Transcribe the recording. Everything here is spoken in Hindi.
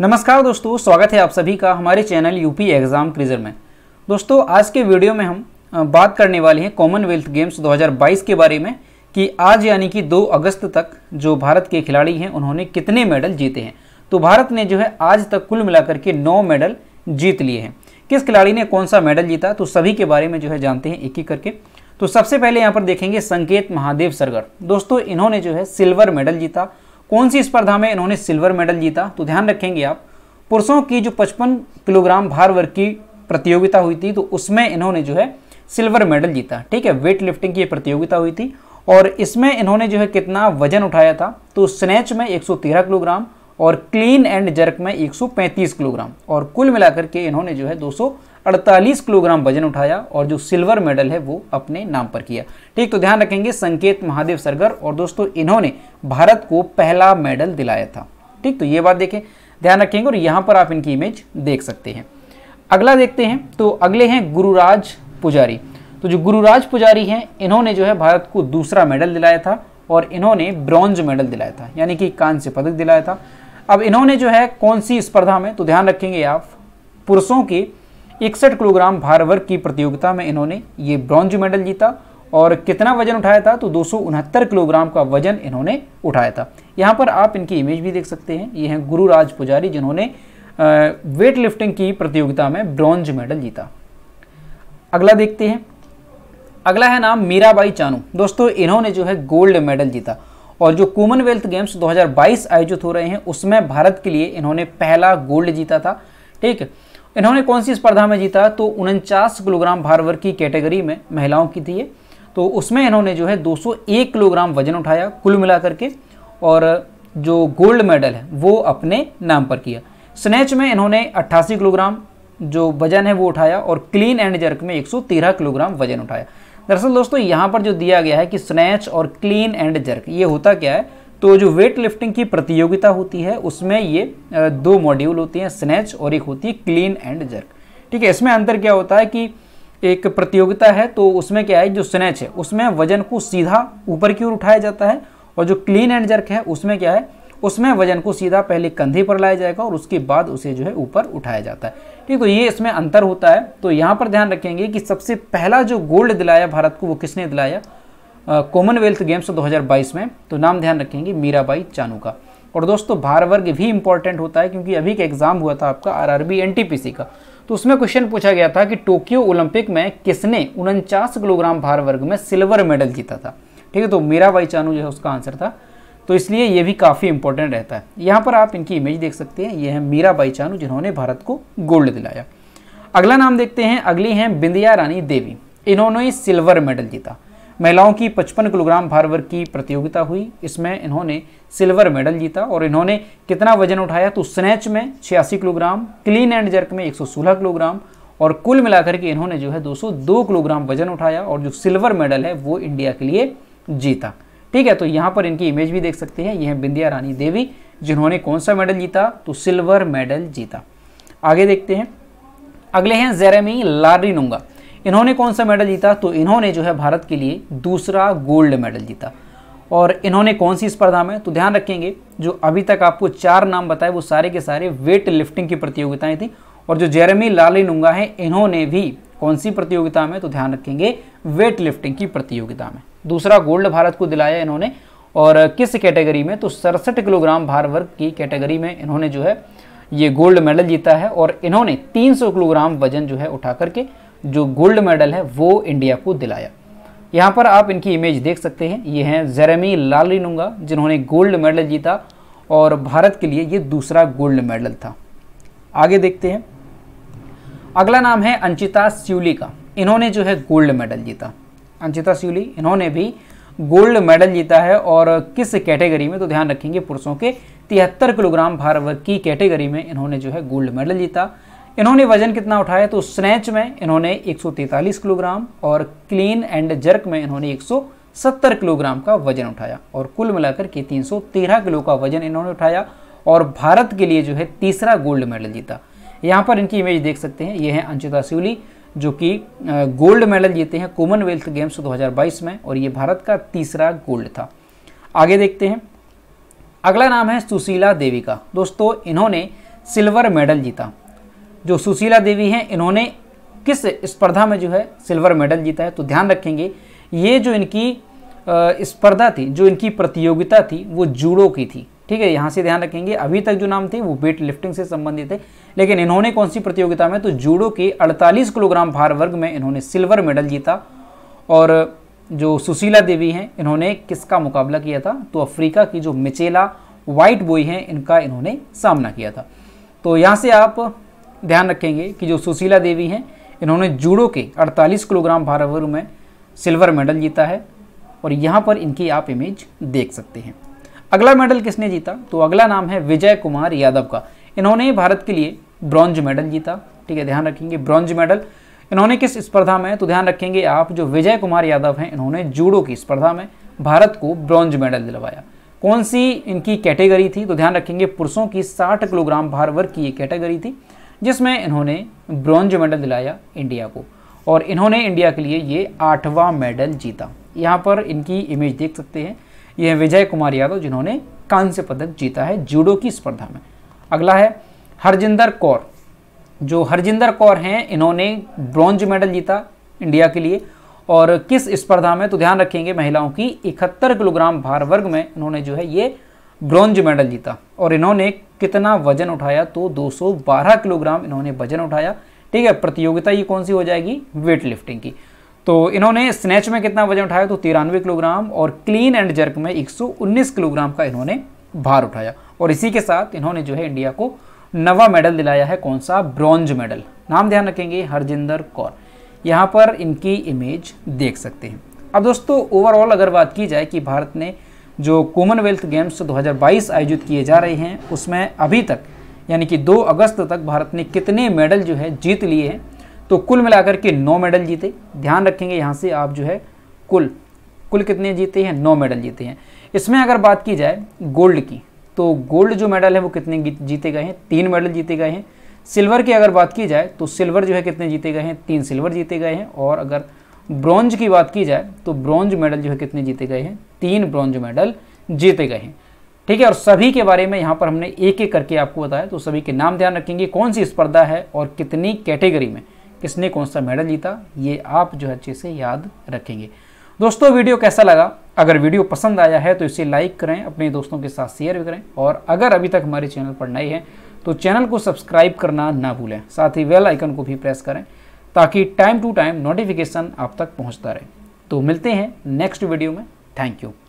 नमस्कार दोस्तों स्वागत है आप सभी का हमारे चैनल यूपी एग्ज़ाम क्रीजर में दोस्तों आज के वीडियो में हम बात करने वाले हैं कॉमनवेल्थ गेम्स 2022 के बारे में कि आज यानी कि 2 अगस्त तक जो भारत के खिलाड़ी हैं उन्होंने कितने मेडल जीते हैं तो भारत ने जो है आज तक कुल मिलाकर के नौ मेडल जीत लिए हैं किस खिलाड़ी ने कौन सा मेडल जीता तो सभी के बारे में जो है जानते हैं एक एक करके तो सबसे पहले यहाँ पर देखेंगे संकेत महादेव सरगर दोस्तों इन्होंने जो है सिल्वर मेडल जीता कौन सी स्पर्धा में इन्होंने सिल्वर मेडल जीता तो ध्यान रखेंगे आप पुरुषों की जो 55 किलोग्राम भार वर्ग की प्रतियोगिता हुई थी तो उसमें इन्होंने जो है सिल्वर मेडल जीता ठीक है वेट लिफ्टिंग की प्रतियोगिता हुई थी और इसमें इन्होंने जो है कितना वजन उठाया था तो स्नैच में 113 किलोग्राम और क्लीन एंड जर्क में 135 किलोग्राम और कुल मिलाकर के इन्होंने जो है 248 किलोग्राम वजन उठाया और जो सिल्वर मेडल है वो अपने नाम पर किया ठीक तो ध्यान रखेंगे संकेत महादेव सरगर और दोस्तों इन्होंने भारत को पहला मेडल दिलाया था ठीक तो ये बात देखें ध्यान रखेंगे और यहाँ पर आप इनकी इमेज देख सकते हैं अगला देखते हैं तो अगले हैं गुरुराज पुजारी तो जो गुरुराज पुजारी हैं इन्होंने जो है भारत को दूसरा मेडल दिलाया था और इन्होंने ब्रॉन्ज मेडल दिलाया था यानी कि कांस्य पदक दिलाया था अब इन्होंने जो है कौन सी स्पर्धा में तो ध्यान रखेंगे आप पुरुषों की इकसठ किलोग्राम भार वर्ग की प्रतियोगिता में इन्होंने ये ब्रॉन्ज मेडल जीता और कितना वजन उठाया था तो दो किलोग्राम का वजन इन्होंने उठाया था यहाँ पर आप इनकी इमेज भी देख सकते हैं ये हैं गुरुराज पुजारी जिन्होंने वेट लिफ्टिंग की प्रतियोगिता में ब्रॉन्ज मेडल जीता अगला देखते हैं अगला है नाम मीराबाई चानू दोस्तों इन्होंने जो है गोल्ड मेडल जीता और जो कॉमनवेल्थ गेम्स 2022 आयोजित हो रहे हैं उसमें भारत के लिए इन्होंने पहला गोल्ड जीता था ठीक है इन्होंने कौन सी स्पर्धा में जीता तो उनचास किलोग्राम भार वर्ग की कैटेगरी में महिलाओं की थी तो उसमें इन्होंने जो है 201 किलोग्राम वजन उठाया कुल मिलाकर के और जो गोल्ड मेडल है वो अपने नाम पर किया स्नैच में इन्होंने अट्ठासी किलोग्राम जो वजन है वो उठाया और क्लीन एंड जर्क में 113 किलोग्राम वजन उठाया दरअसल दोस्तों यहाँ पर जो दिया गया है कि स्नैच और क्लीन एंड जर्क ये होता क्या है तो जो वेट लिफ्टिंग की प्रतियोगिता होती है उसमें ये दो मॉड्यूल होती हैं स्नैच और एक होती है क्लीन एंड जर्क ठीक है इसमें अंतर क्या होता है कि एक प्रतियोगिता है तो उसमें क्या है जो स्नैच है उसमें वजन को सीधा ऊपर की ओर उठाया जाता है और जो क्लीन एंड जर्क है उसमें क्या है उसमें वजन को सीधा पहले कंधे पर लाया जाएगा और उसके बाद उसे जो है ऊपर उठाया जाता है ठीक है ये इसमें अंतर होता है तो यहाँ पर ध्यान रखेंगे कि सबसे पहला जो गोल्ड दिलाया भारत को वो किसने दिलाया कॉमनवेल्थ गेम्स 2022 में तो नाम ध्यान रखेंगे मीराबाई चानू का और दोस्तों भार वर्ग भी इंपॉर्टेंट होता है क्योंकि अभी का एग्जाम हुआ था आपका आर एनटीपीसी का तो उसमें क्वेश्चन पूछा गया था कि टोक्यो ओलंपिक में किसने उनचास किलोग्राम भार वर्ग में सिल्वर मेडल जीता था ठीक है तो मीराबाई चानू जो है उसका आंसर था तो इसलिए ये भी काफ़ी इंपॉर्टेंट रहता है यहाँ पर आप इनकी इमेज देख सकते हैं ये है मीरा बाई चानू जिन्होंने भारत को गोल्ड दिलाया अगला नाम देखते हैं अगली हैं बिंदिया रानी देवी इन्होंने सिल्वर मेडल जीता महिलाओं की 55 किलोग्राम भार वर्ग की प्रतियोगिता हुई इसमें इन्होंने सिल्वर मेडल जीता और इन्होंने कितना वजन उठाया तो स्नैच में छियासी किलोग्राम क्लीन एंड जर्क में 116 किलोग्राम और कुल मिलाकर के इन्होंने जो है 202 किलोग्राम वजन उठाया और जो सिल्वर मेडल है वो इंडिया के लिए जीता ठीक है तो यहाँ पर इनकी इमेज भी देख सकते हैं यह है बिंदिया रानी देवी जिन्होंने कौन सा मेडल जीता तो सिल्वर मेडल जीता आगे देखते हैं अगले हैं जेरेमी लारिनुंगा इन्होंने कौन सा मेडल जीता तो इन्होंने जो है भारत के लिए दूसरा गोल्ड मेडल जीता और इन्होंने कौन सी स्पर्धा में तो ध्यान रखेंगे जो अभी तक आपको चार नाम बताए वो सारे के सारे वेट लिफ्टिंग की प्रतियोगिताएं थी और जो जेरेमी लालिनुंगा है इन्होंने भी कौन सी प्रतियोगिता में तो ध्यान रखेंगे वेट लिफ्टिंग की प्रतियोगिता में दूसरा गोल्ड भारत को दिलाया इन्होंने और किस कैटेगरी में तो सड़सठ किलोग्राम भार वर्ग की कैटेगरी में इन्होंने जो है ये गोल्ड मेडल जीता है और इन्होंने 300 किलोग्राम वजन जो है उठा करके जो गोल्ड मेडल है वो इंडिया को दिलाया यहाँ पर आप इनकी इमेज देख सकते हैं ये हैं जेरेमी लालिनुंगा जिन्होंने गोल्ड मेडल जीता और भारत के लिए ये दूसरा गोल्ड मेडल था आगे देखते हैं अगला नाम है अंचिता स्यूली का इन्होंने जो है गोल्ड मेडल जीता अंचिता स्यूली इन्होंने भी गोल्ड मेडल जीता है और किस कैटेगरी में तो ध्यान रखेंगे पुरुषों के तिहत्तर किलोग्राम भार वर्ग की कैटेगरी में इन्होंने जो है गोल्ड मेडल जीता इन्होंने वजन कितना उठाया तो स्नैच में इन्होंने 143 किलोग्राम और क्लीन एंड जर्क में इन्होंने 170 किलोग्राम का वजन उठाया और कुल मिलाकर के 313 किलो का वजन इन्होंने उठाया और भारत के लिए जो है तीसरा गोल्ड मेडल जीता यहाँ पर इनकी इमेज देख सकते हैं ये है अंशिता सिवली जो कि गोल्ड मेडल जीते हैं कॉमनवेल्थ गेम्स 2022 में और ये भारत का तीसरा गोल्ड था आगे देखते हैं अगला नाम है सुशीला देवी का दोस्तों इन्होंने सिल्वर मेडल जीता जो सुशीला देवी हैं इन्होंने किस स्पर्धा में जो है सिल्वर मेडल जीता है तो ध्यान रखेंगे ये जो इनकी स्पर्धा थी जो इनकी प्रतियोगिता थी वो जूडो की थी ठीक है यहाँ से ध्यान रखेंगे अभी तक जो नाम थे वो वेट लिफ्टिंग से संबंधित थे लेकिन इन्होंने कौन सी प्रतियोगिता में तो जूडो के 48 किलोग्राम भार वर्ग में इन्होंने सिल्वर मेडल जीता और जो सुशीला देवी हैं इन्होंने किसका मुकाबला किया था तो अफ्रीका की जो मिचेला वाइट बॉय हैं इनका इन्होंने सामना किया था तो यहाँ से आप ध्यान रखेंगे कि जो सुशीला देवी हैं इन्होंने जूडो के अड़तालीस किलोग्राम भार वर्ग में सिल्वर मेडल जीता है और यहाँ पर इनकी आप इमेज देख सकते हैं अगला मेडल किसने जीता तो अगला नाम है विजय कुमार यादव का इन्होंने भारत के लिए ब्रॉन्ज मेडल जीता ठीक है ध्यान रखेंगे ब्रॉन्ज मेडल इन्होंने किस स्पर्धा में तो ध्यान रखेंगे आप जो विजय कुमार यादव हैं इन्होंने जूडो की स्पर्धा में भारत को ब्रॉन्ज मेडल दिलवाया कौन सी इनकी कैटेगरी थी तो ध्यान रखेंगे पुरुषों की 60 किलोग्राम भार वर्ग की ये कैटेगरी थी जिसमें इन्होंने ब्रॉन्ज मेडल दिलाया इंडिया को और इन्होंने इंडिया के लिए ये आठवां मेडल जीता यहाँ पर इनकी इमेज देख सकते हैं ये हैं विजय कुमार यादव जिन्होंने कांस्य पदक जीता है जूडो की स्पर्धा में अगला है हरजिंदर कौर जो हरजिंदर कौर हैं इन्होंने ब्रॉन्ज मेडल जीता इंडिया के लिए और किस स्पर्धा में तो ध्यान रखेंगे महिलाओं की इकहत्तर किलोग्राम भार वर्ग में इन्होंने जो है ये ब्रॉन्ज मेडल जीता और इन्होंने कितना वजन उठाया तो 212 किलोग्राम इन्होंने वजन उठाया ठीक है प्रतियोगिता ये कौन सी हो जाएगी वेट लिफ्टिंग की तो इन्होंने स्नैच में कितना वजन उठाया तो तिरानवे किलोग्राम और क्लीन एंड जर्क में 119 किलोग्राम का इन्होंने भार उठाया और इसी के साथ इन्होंने जो है इंडिया को नवा मेडल दिलाया है कौन सा ब्रॉन्ज मेडल नाम ध्यान रखेंगे हरजिंदर कौर यहाँ पर इनकी इमेज देख सकते हैं अब दोस्तों ओवरऑल अगर बात की जाए कि भारत ने जो कॉमनवेल्थ गेम्स 2022 आयोजित किए जा रहे हैं उसमें अभी तक यानी कि 2 अगस्त तक भारत ने कितने मेडल जो है जीत लिए हैं तो कुल मिलाकर के नौ मेडल जीते ध्यान रखेंगे यहाँ से आप जो है कुल कुल कितने जीते हैं नौ मेडल जीते हैं इसमें अगर बात की जाए गोल्ड की तो गोल्ड जो मेडल है वो कितने जीते गए हैं तीन मेडल जीते गए हैं सिल्वर की अगर बात की जाए तो सिल्वर जो है कितने जीते गए हैं तीन सिल्वर जीते गए हैं और अगर ब्रॉन्ज की बात की जाए तो ब्रॉन्ज मेडल जो है कितने जीते गए हैं तीन ब्रॉन्ज मेडल जीते गए हैं ठीक है और सभी के बारे में यहाँ पर हमने एक एक करके आपको बताया तो सभी के नाम ध्यान रखेंगे कौन सी स्पर्धा है और कितनी कैटेगरी में किसने कौन सा मेडल जीता ये आप जो है अच्छे से याद रखेंगे दोस्तों वीडियो कैसा लगा अगर वीडियो पसंद आया है तो इसे लाइक करें अपने दोस्तों के साथ शेयर भी करें और अगर अभी तक हमारे चैनल पर नए हैं तो चैनल को सब्सक्राइब करना ना भूलें साथ ही वेल आइकन को भी प्रेस करें ताकि टाइम टू टाइम नोटिफिकेशन आप तक पहुंचता रहे तो मिलते हैं नेक्स्ट वीडियो में थैंक यू